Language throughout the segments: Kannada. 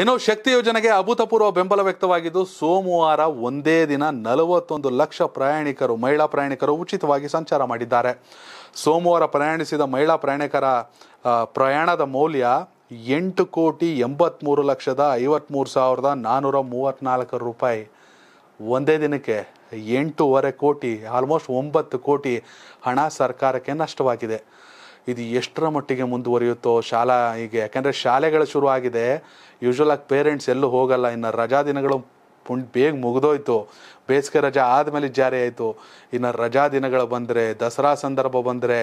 ಇನ್ನು ಶಕ್ತಿ ಯೋಜನೆಗೆ ಅಭೂತಪೂರ್ವ ಬೆಂಬಲ ವ್ಯಕ್ತವಾಗಿದ್ದು ಸೋಮವಾರ ಒಂದೇ ದಿನ ನಲವತ್ತೊಂದು ಲಕ್ಷ ಪ್ರಯಾಣಿಕರು ಮಹಿಳಾ ಪ್ರಯಾಣಿಕರು ಉಚಿತವಾಗಿ ಸಂಚಾರ ಮಾಡಿದ್ದಾರೆ ಸೋಮವಾರ ಪ್ರಯಾಣಿಸಿದ ಮಹಿಳಾ ಪ್ರಯಾಣಿಕರ ಪ್ರಯಾಣದ ಮೌಲ್ಯ ಎಂಟು ಕೋಟಿ ಎಂಬತ್ತ್ಮೂರು ಲಕ್ಷದ ಐವತ್ಮೂರು ಸಾವಿರದ ನಾನ್ನೂರ ಮೂವತ್ತ್ನಾಲ್ಕು ರೂಪಾಯಿ ಒಂದೇ ದಿನಕ್ಕೆ ಎಂಟೂವರೆ ಕೋಟಿ ಆಲ್ಮೋಸ್ಟ್ ಒಂಬತ್ತು ಕೋಟಿ ಹಣ ಸರ್ಕಾರಕ್ಕೆ ನಷ್ಟವಾಗಿದೆ ಇದು ಎಷ್ಟರ ಮಟ್ಟಿಗೆ ಮುಂದುವರಿಯುತ್ತೋ ಶಾಲಾ ಹೀಗೆ ಯಾಕೆಂದರೆ ಶಾಲೆಗಳು ಶುರುವಾಗಿದೆ ಯೂಶ್ವಲಾಗಿ ಪೇರೆಂಟ್ಸ್ ಎಲ್ಲೂ ಹೋಗಲ್ಲ ಇನ್ನು ರಜಾ ದಿನಗಳು ಪುಂಡ್ ಬೇಗ ಮುಗಿದೋಯ್ತು ಬೇಸಿಗೆ ರಜಾ ಆದಮೇಲೆ ಜಾರಿ ಆಯಿತು ಇನ್ನು ರಜಾ ದಿನಗಳು ಬಂದರೆ ದಸರಾ ಸಂದರ್ಭ ಬಂದರೆ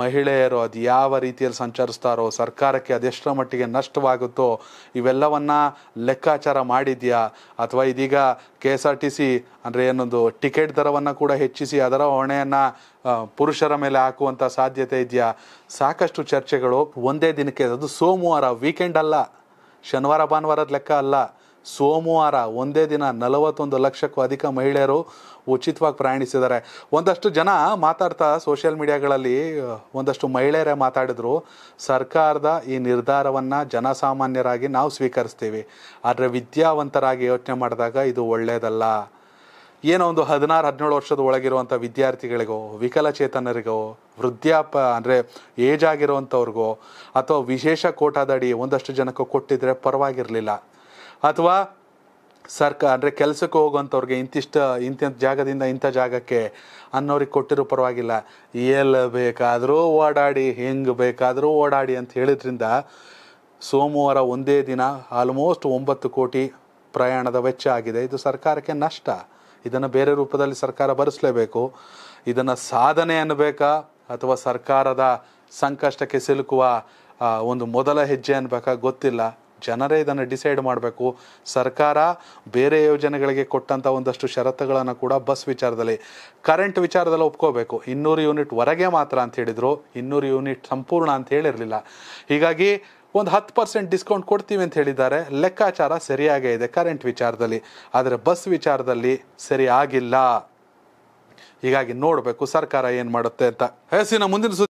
ಮಹಿಳೆಯರು ಅದು ಯಾವ ರೀತಿಯಲ್ಲಿ ಸಂಚರಿಸ್ತಾರೋ ಸರ್ಕಾರಕ್ಕೆ ಅದೆಷ್ಟರ ಮಟ್ಟಿಗೆ ನಷ್ಟವಾಗುತ್ತೋ ಇವೆಲ್ಲವನ್ನು ಲೆಕ್ಕಾಚಾರ ಮಾಡಿದೆಯಾ ಅಥವಾ ಇದೀಗ K S R T C ಅಂದರೆ ಏನೊಂದು ಟಿಕೆಟ್ ದರವನ್ನು ಕೂಡ ಹೆಚ್ಚಿಸಿ ಅದರ ಹೊಣೆಯನ್ನು ಪುರುಷರ ಮೇಲೆ ಹಾಕುವಂಥ ಸಾಧ್ಯತೆ ಇದೆಯಾ ಸಾಕಷ್ಟು ಚರ್ಚೆಗಳು ಒಂದೇ ದಿನಕ್ಕೆ ಅದು ಸೋಮವಾರ ವೀಕೆಂಡ್ ಅಲ್ಲ ಶನಿವಾರ ಭಾನುವಾರದ ಲೆಕ್ಕ ಅಲ್ಲ ಸೋಮವಾರ ಒಂದೇ ದಿನ ನಲವತ್ತೊಂದು ಲಕ್ಷಕ್ಕೂ ಅಧಿಕ ಮಹಿಳೆಯರು ಉಚಿತವಾಗಿ ಪ್ರಯಾಣಿಸಿದ್ದಾರೆ ಒಂದಷ್ಟು ಜನ ಮಾತಾಡ್ತಾ ಸೋಷಿಯಲ್ ಮೀಡಿಯಾಗಳಲ್ಲಿ ಒಂದಷ್ಟು ಮಹಿಳೆಯರೇ ಮಾತಾಡಿದ್ರು ಸರ್ಕಾರದ ಈ ನಿರ್ಧಾರವನ್ನು ಜನಸಾಮಾನ್ಯರಾಗಿ ನಾವು ಸ್ವೀಕರಿಸ್ತೀವಿ ಆದರೆ ವಿದ್ಯಾವಂತರಾಗಿ ಯೋಚನೆ ಮಾಡಿದಾಗ ಇದು ಒಳ್ಳೆಯದಲ್ಲ ಏನೋ ಒಂದು ಹದಿನಾರು ಹದಿನೇಳು ವರ್ಷದ ಒಳಗಿರುವಂಥ ವಿದ್ಯಾರ್ಥಿಗಳಿಗೋ ವಿಕಲಚೇತನರಿಗೋ ವೃದ್ಧಾಪ ಅಂದರೆ ಏಜ್ ಆಗಿರುವಂಥವ್ರಿಗೋ ಅಥವಾ ವಿಶೇಷ ಕೋಟಾದಡಿ ಒಂದಷ್ಟು ಜನಕ್ಕೂ ಕೊಟ್ಟಿದ್ರೆ ಪರವಾಗಿರಲಿಲ್ಲ ಅಥವಾ ಸರ್ಕಾರ ಅಂದರೆ ಕೆಲಸಕ್ಕೆ ಹೋಗುವಂಥವ್ರಿಗೆ ಇಂತಿಷ್ಟು ಇಂಥ ಜಾಗದಿಂದ ಇಂಥ ಜಾಗಕ್ಕೆ ಅನ್ನೋರಿಗೆ ಕೊಟ್ಟಿರೋ ಪರವಾಗಿಲ್ಲ ಎಲ್ಲಿ ಬೇಕಾದರೂ ಓಡಾಡಿ ಹೆಂಗೆ ಬೇಕಾದರೂ ಓಡಾಡಿ ಅಂತ ಹೇಳಿದ್ರಿಂದ ಸೋಮವಾರ ಒಂದೇ ದಿನ ಆಲ್ಮೋಸ್ಟ್ ಒಂಬತ್ತು ಕೋಟಿ ಪ್ರಯಾಣದ ವೆಚ್ಚ ಆಗಿದೆ ಇದು ಸರ್ಕಾರಕ್ಕೆ ನಷ್ಟ ಇದನ್ನು ಬೇರೆ ರೂಪದಲ್ಲಿ ಸರ್ಕಾರ ಭರಿಸಲೇಬೇಕು ಇದನ್ನು ಸಾಧನೆ ಅನ್ನಬೇಕಾ ಅಥವಾ ಸರ್ಕಾರದ ಸಂಕಷ್ಟಕ್ಕೆ ಸಿಲುಕುವ ಒಂದು ಮೊದಲ ಹೆಜ್ಜೆ ಅನ್ಬೇಕಾ ಗೊತ್ತಿಲ್ಲ ಜನರೇ ಇದನ್ನು ಡಿಸೈಡ್ ಮಾಡಬೇಕು ಸರ್ಕಾರ ಬೇರೆ ಯೋಜನೆಗಳಿಗೆ ಕೊಟ್ಟಂಥ ಒಂದಷ್ಟು ಷರತ್ತುಗಳನ್ನು ಕೂಡ ಬಸ್ ವಿಚಾರದಲ್ಲಿ ಕರೆಂಟ್ ವಿಚಾರದಲ್ಲಿ ಒಪ್ಕೋಬೇಕು ಇನ್ನೂರು ಯೂನಿಟ್ ಹೊರಗೆ ಮಾತ್ರ ಅಂತ ಹೇಳಿದರು ಇನ್ನೂರು ಯೂನಿಟ್ ಸಂಪೂರ್ಣ ಅಂತ ಹೇಳಿರಲಿಲ್ಲ ಹೀಗಾಗಿ ಒಂದು ಹತ್ತು ಪರ್ಸೆಂಟ್ ಡಿಸ್ಕೌಂಟ್ ಕೊಡ್ತೀವಿ ಅಂತ ಹೇಳಿದ್ದಾರೆ ಲೆಕ್ಕಾಚಾರ ಸರಿಯಾಗೇ ಇದೆ ಕರೆಂಟ್ ವಿಚಾರದಲ್ಲಿ ಆದರೆ ಬಸ್ ವಿಚಾರದಲ್ಲಿ ಸರಿಯಾಗಿಲ್ಲ ಹೀಗಾಗಿ ನೋಡಬೇಕು ಸರ್ಕಾರ ಏನು ಮಾಡುತ್ತೆ ಅಂತ ಹೆಸಿನ ಮುಂದಿನ